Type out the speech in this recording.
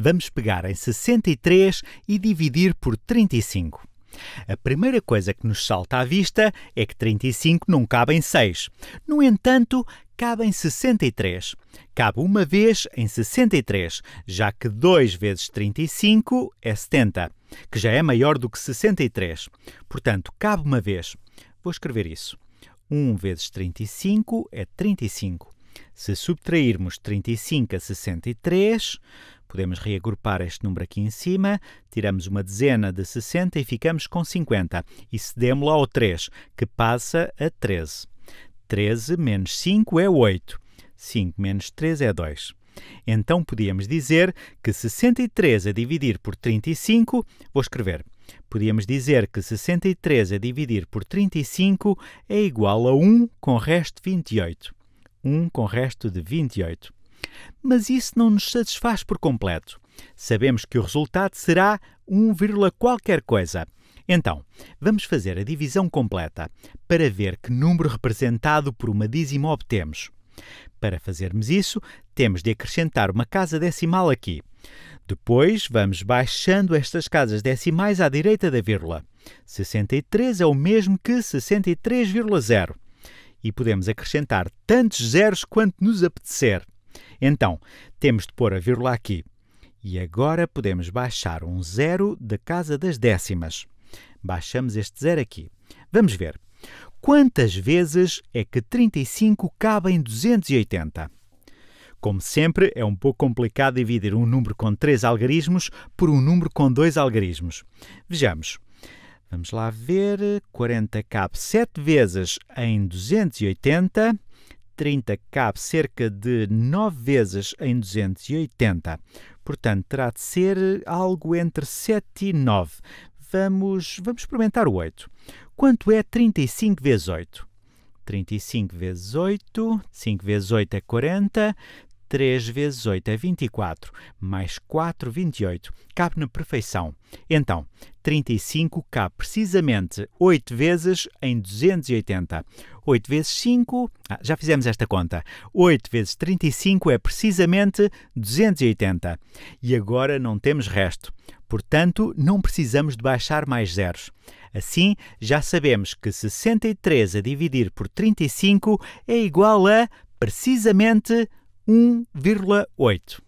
Vamos pegar em 63 e dividir por 35. A primeira coisa que nos salta à vista é que 35 não cabe em 6. No entanto, cabe em 63. Cabe uma vez em 63, já que 2 vezes 35 é 70, que já é maior do que 63. Portanto, cabe uma vez. Vou escrever isso. 1 vezes 35 é 35. Se subtrairmos 35 a 63, podemos reagrupar este número aqui em cima, tiramos uma dezena de 60 e ficamos com 50. E cedemos-la ao 3, que passa a 13. 13 menos 5 é 8. 5 menos 3 é 2. Então podíamos dizer que 63 a dividir por 35, vou escrever. Podíamos dizer que 63 a dividir por 35 é igual a 1 com resto 28 um com resto de 28. Mas isso não nos satisfaz por completo. Sabemos que o resultado será 1, qualquer coisa. Então, vamos fazer a divisão completa para ver que número representado por uma dízima obtemos. Para fazermos isso, temos de acrescentar uma casa decimal aqui. Depois, vamos baixando estas casas decimais à direita da vírgula. 63 é o mesmo que 63,0 e podemos acrescentar tantos zeros quanto nos apetecer. Então, temos de pôr a vírgula aqui. E agora podemos baixar um zero da casa das décimas. Baixamos este zero aqui. Vamos ver. Quantas vezes é que 35 cabe em 280? Como sempre, é um pouco complicado dividir um número com três algarismos por um número com dois algarismos. Vejamos. Vamos lá ver. 40 cabe 7 vezes em 280. 30 cabe cerca de 9 vezes em 280. Portanto, terá de ser algo entre 7 e 9. Vamos, vamos experimentar o 8. Quanto é 35 vezes 8? 35 vezes 8, 5 vezes 8 é 40, 3 vezes 8 é 24, mais 4, 28. Cabe na perfeição. Então, 35 cabe precisamente 8 vezes em 280. 8 vezes 5, ah, já fizemos esta conta. 8 vezes 35 é precisamente 280. E agora não temos resto. Portanto, não precisamos de baixar mais zeros. Assim, já sabemos que 63 a dividir por 35 é igual a precisamente 1,8.